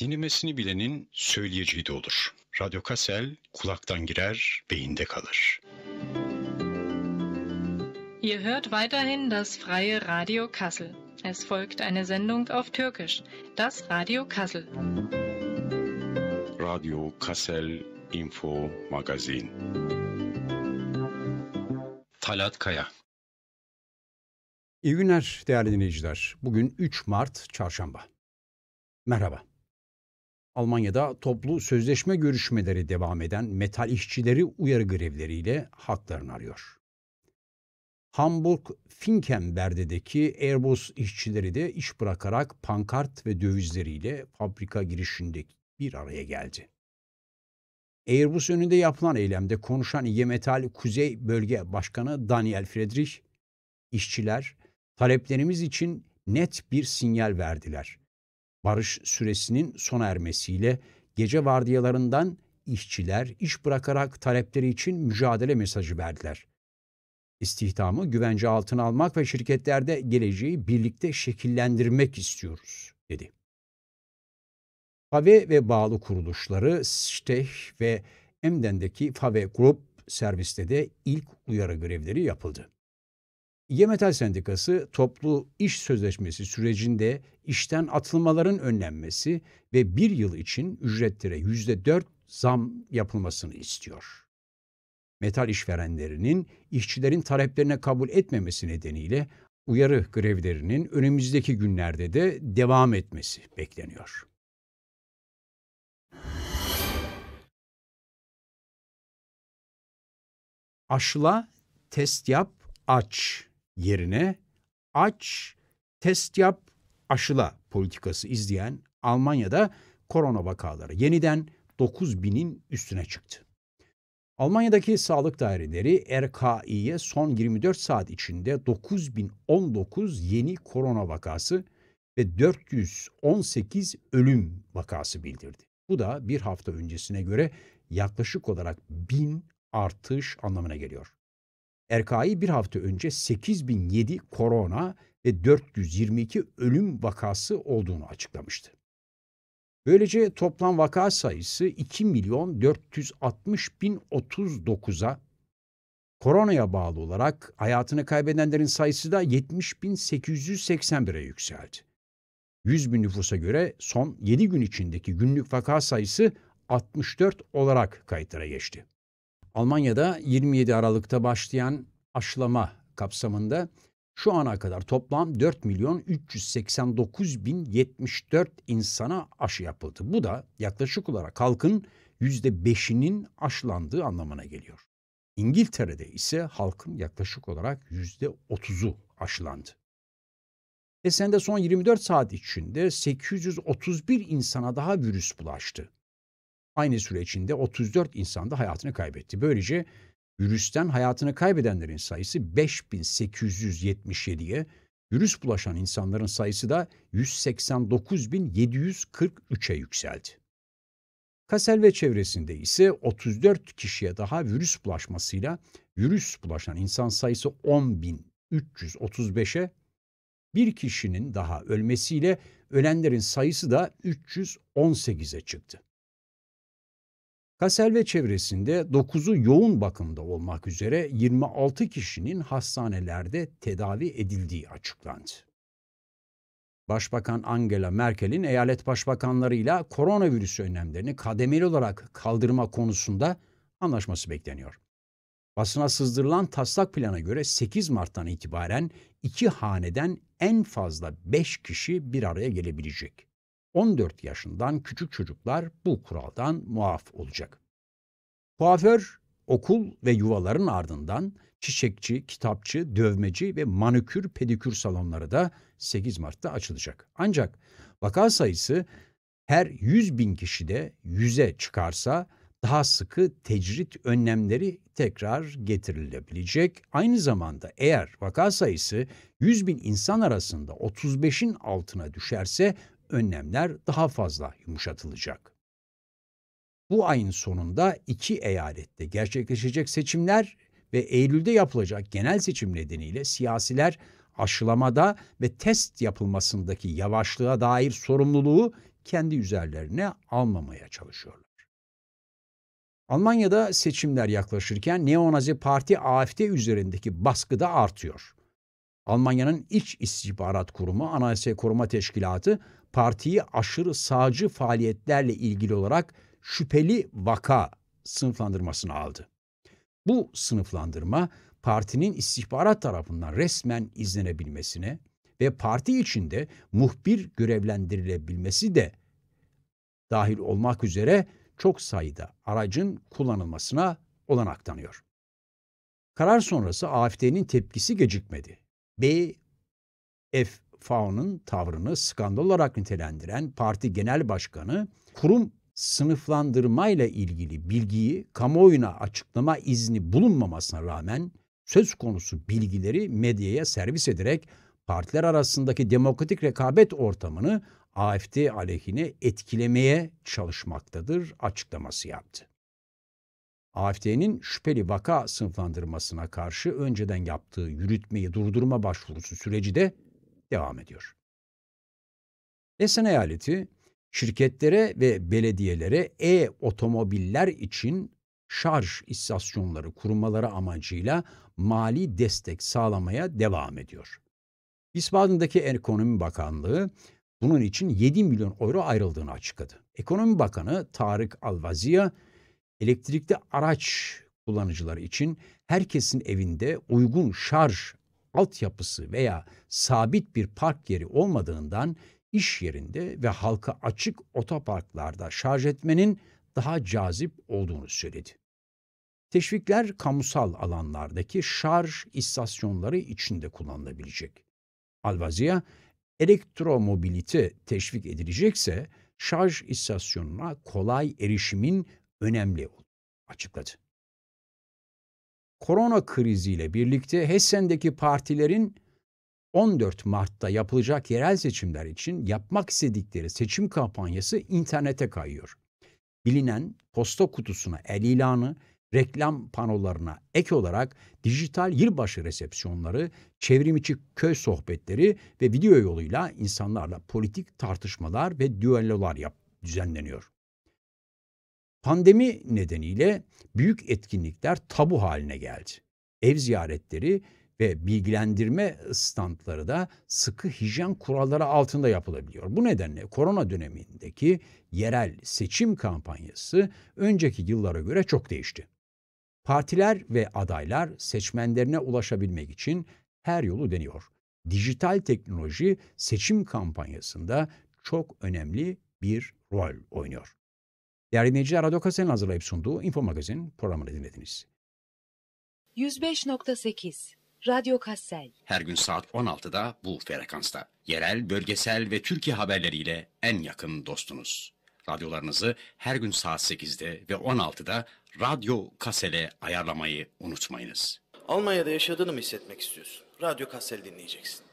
Dinlemesini bilenin söyleyeceği de olur. Radyo Kasel kulaktan girer, beyinde kalır. Ihr hört weiterhin das freie Radio Kassel. Es folgt eine Sendung auf Türkisch, das Radio Kassel. Radio Kassel Info Magazin. Talat Kaya İyi günler değerli dinleyiciler. Bugün 3 Mart Çarşamba. Merhaba. Almanya'da toplu sözleşme görüşmeleri devam eden metal işçileri uyarı grevleriyle haklarını arıyor. Hamburg Finkenberde'deki Airbus işçileri de iş bırakarak pankart ve dövizleriyle fabrika girişindeki bir araya geldi. Airbus önünde yapılan eylemde konuşan İYE Metal Kuzey Bölge Başkanı Daniel Friedrich, işçiler taleplerimiz için net bir sinyal verdiler. Barış süresinin sona ermesiyle gece vardiyalarından işçiler iş bırakarak talepleri için mücadele mesajı verdiler. İstihdamı güvence altına almak ve şirketlerde geleceği birlikte şekillendirmek istiyoruz, dedi. FAVE ve bağlı kuruluşları STEH ve Emden'deki FAVE Grup serviste de ilk uyarı görevleri yapıldı. İYİ Metal Sendikası toplu iş sözleşmesi sürecinde işten atılmaların önlenmesi ve bir yıl için ücretlere yüzde dört zam yapılmasını istiyor. Metal işverenlerinin işçilerin taleplerine kabul etmemesi nedeniyle uyarı grevlerinin önümüzdeki günlerde de devam etmesi bekleniyor. Aşla, test yap, aç yerine aç, test yap, aşıla politikası izleyen Almanya'da korona vakaları yeniden 9 binin üstüne çıktı. Almanya'daki sağlık daireleri RKI'ye son 24 saat içinde 9019 yeni korona vakası ve 418 ölüm vakası bildirdi. Bu da bir hafta öncesine göre yaklaşık olarak 1000 artış anlamına geliyor. Erkai bir hafta önce 8007 korona ve 422 ölüm vakası olduğunu açıklamıştı. Böylece toplam vaka sayısı 2 milyon 460 bin 39'a, koronaya bağlı olarak hayatını kaybedenlerin sayısı da 70 bin 881'e yükseldi. 100 bin nüfusa göre son 7 gün içindeki günlük vaka sayısı 64 olarak kayıtlara geçti. Almanya'da 27 Aralık'ta başlayan aşılama kapsamında şu ana kadar toplam 4 milyon 389 bin 74 insana aşı yapıldı. Bu da yaklaşık olarak halkın %5'inin aşılandığı anlamına geliyor. İngiltere'de ise halkın yaklaşık olarak %30'u aşılandı. Esen'de son 24 saat içinde 831 insana daha virüs bulaştı aynı süre içinde 34 insan da hayatını kaybetti. Böylece virüsten hayatını kaybedenlerin sayısı 5877'ye, virüs bulaşan insanların sayısı da 189.743'e yükseldi. Kassel ve çevresinde ise 34 kişiye daha virüs bulaşmasıyla virüs bulaşan insan sayısı 10.335'e, bir kişinin daha ölmesiyle ölenlerin sayısı da 318'e çıktı. Kassel ve çevresinde 9'u yoğun bakımda olmak üzere 26 kişinin hastanelerde tedavi edildiği açıklandı. Başbakan Angela Merkel'in eyalet başbakanlarıyla koronavirüs önlemlerini kademeli olarak kaldırma konusunda anlaşması bekleniyor. Basına sızdırılan taslak plana göre 8 Mart'tan itibaren iki haneden en fazla 5 kişi bir araya gelebilecek. 14 yaşından küçük çocuklar bu kuraldan muaf olacak. Kuaför, okul ve yuvaların ardından çiçekçi, kitapçı, dövmeci ve manikür pedikür salonları da 8 Mart'ta açılacak. Ancak vaka sayısı her 100 bin kişide 100'e çıkarsa daha sıkı tecrit önlemleri tekrar getirilebilecek. Aynı zamanda eğer vaka sayısı 100 bin insan arasında 35'in altına düşerse önlemler daha fazla yumuşatılacak. Bu ayın sonunda iki eyalette gerçekleşecek seçimler ve Eylül'de yapılacak genel seçim nedeniyle siyasiler aşılamada ve test yapılmasındaki yavaşlığa dair sorumluluğu kendi üzerlerine almamaya çalışıyorlar. Almanya'da seçimler yaklaşırken Neonazi Parti AFD üzerindeki baskı da artıyor. Almanya'nın iç istihbarat kurumu Anayasa Koruma Teşkilatı partiyi aşırı sağcı faaliyetlerle ilgili olarak şüpheli vaka sınıflandırmasını aldı. Bu sınıflandırma partinin istihbarat tarafından resmen izlenebilmesine ve parti içinde muhbir görevlendirilebilmesi de dahil olmak üzere çok sayıda aracın kullanılmasına olanak tanıyor. Karar sonrası AFD'nin tepkisi gecikmedi. BFP Faon'un tavrını skandal olarak nitelendiren parti genel başkanı kurum sınıflandırmayla ilgili bilgiyi kamuoyuna açıklama izni bulunmamasına rağmen söz konusu bilgileri medyaya servis ederek partiler arasındaki demokratik rekabet ortamını AFD aleyhine etkilemeye çalışmaktadır açıklaması yaptı. AFD'nin şüpheli vaka sınıflandırmasına karşı önceden yaptığı yürütmeyi durdurma başvurusu süreci de devam ediyor. Esen eyaleti şirketlere ve belediyelere e-otomobiller için şarj istasyonları kurmaları amacıyla mali destek sağlamaya devam ediyor. Wiesbaden'daki Ekonomi Bakanlığı bunun için 7 milyon euro ayrıldığını açıkladı. Ekonomi Bakanı Tarık Alvazia, elektrikli araç kullanıcıları için herkesin evinde uygun şarj altyapısı veya sabit bir park yeri olmadığından iş yerinde ve halka açık otoparklarda şarj etmenin daha cazip olduğunu söyledi. Teşvikler kamusal alanlardaki şarj istasyonları içinde kullanılabilecek. Alvazia, elektromobilite teşvik edilecekse şarj istasyonuna kolay erişimin önemli olduğunu açıkladı korona kriziyle birlikte Hessen'deki partilerin 14 Mart'ta yapılacak yerel seçimler için yapmak istedikleri seçim kampanyası internete kayıyor. Bilinen posta kutusuna el ilanı, reklam panolarına ek olarak dijital yılbaşı resepsiyonları, çevrimiçi köy sohbetleri ve video yoluyla insanlarla politik tartışmalar ve düellolar yap düzenleniyor. Pandemi nedeniyle büyük etkinlikler tabu haline geldi. Ev ziyaretleri ve bilgilendirme standları da sıkı hijyen kuralları altında yapılabiliyor. Bu nedenle korona dönemindeki yerel seçim kampanyası önceki yıllara göre çok değişti. Partiler ve adaylar seçmenlerine ulaşabilmek için her yolu deniyor. Dijital teknoloji seçim kampanyasında çok önemli bir rol oynuyor. Değerli dinleyiciler, Radyo Kase'nin hazırlayıp sunduğu Info Magazin programını dinlediniz. 105.8 Radyo Kassel. Her gün saat 16'da bu frekansta. Yerel, bölgesel ve Türkiye haberleriyle en yakın dostunuz. Radyolarınızı her gün saat 8'de ve 16'da Radyo Kassel'e ayarlamayı unutmayınız. Almanya'da yaşadığını mı hissetmek istiyorsun? Radyo Kassel dinleyeceksin.